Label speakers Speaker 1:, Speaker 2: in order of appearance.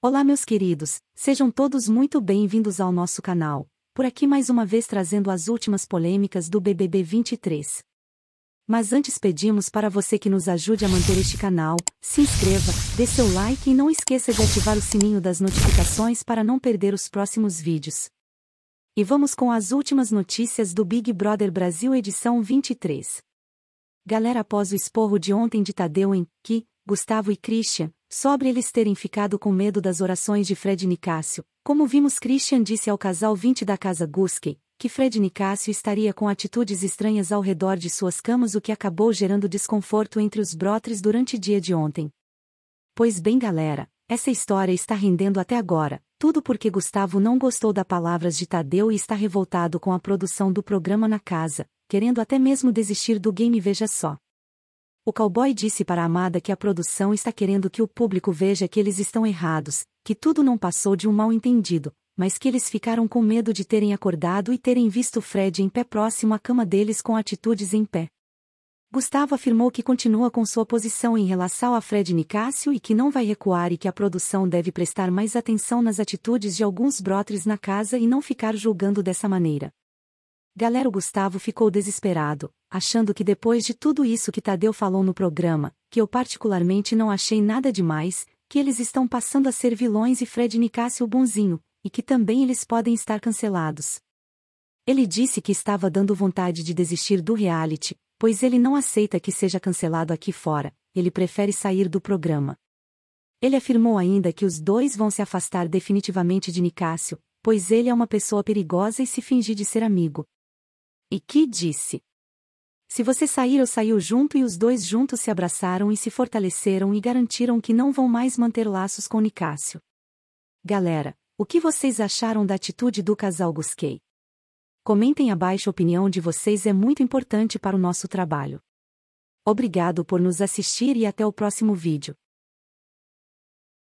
Speaker 1: Olá, meus queridos, sejam todos muito bem-vindos ao nosso canal, por aqui mais uma vez trazendo as últimas polêmicas do BBB 23. Mas antes pedimos para você que nos ajude a manter este canal, se inscreva, dê seu like e não esqueça de ativar o sininho das notificações para não perder os próximos vídeos. E vamos com as últimas notícias do Big Brother Brasil edição 23. Galera após o esporro de ontem de Tadeu em, que, Gustavo e Christian, Sobre eles terem ficado com medo das orações de Fred Nicásio, como vimos Christian disse ao casal 20 da casa Guskey, que Fred Nicásio estaria com atitudes estranhas ao redor de suas camas o que acabou gerando desconforto entre os brotres durante o dia de ontem. Pois bem galera, essa história está rendendo até agora, tudo porque Gustavo não gostou das palavras de Tadeu e está revoltado com a produção do programa na casa, querendo até mesmo desistir do game veja só. O cowboy disse para a amada que a produção está querendo que o público veja que eles estão errados, que tudo não passou de um mal-entendido, mas que eles ficaram com medo de terem acordado e terem visto Fred em pé próximo à cama deles com atitudes em pé. Gustavo afirmou que continua com sua posição em relação a Fred Nicásio e que não vai recuar e que a produção deve prestar mais atenção nas atitudes de alguns brotres na casa e não ficar julgando dessa maneira. Galera, o Gustavo ficou desesperado, achando que depois de tudo isso que Tadeu falou no programa, que eu particularmente não achei nada demais, que eles estão passando a ser vilões e Fred Nicásio bonzinho, e que também eles podem estar cancelados. Ele disse que estava dando vontade de desistir do reality, pois ele não aceita que seja cancelado aqui fora, ele prefere sair do programa. Ele afirmou ainda que os dois vão se afastar definitivamente de Nicásio, pois ele é uma pessoa perigosa e se fingir de ser amigo. E que disse: Se você sair, eu saiu junto, e os dois juntos se abraçaram e se fortaleceram e garantiram que não vão mais manter laços com Nicásio. Galera, o que vocês acharam da atitude do casal Gusquei? Comentem abaixo, a opinião de vocês é muito importante para o nosso trabalho. Obrigado por nos assistir e até o próximo vídeo.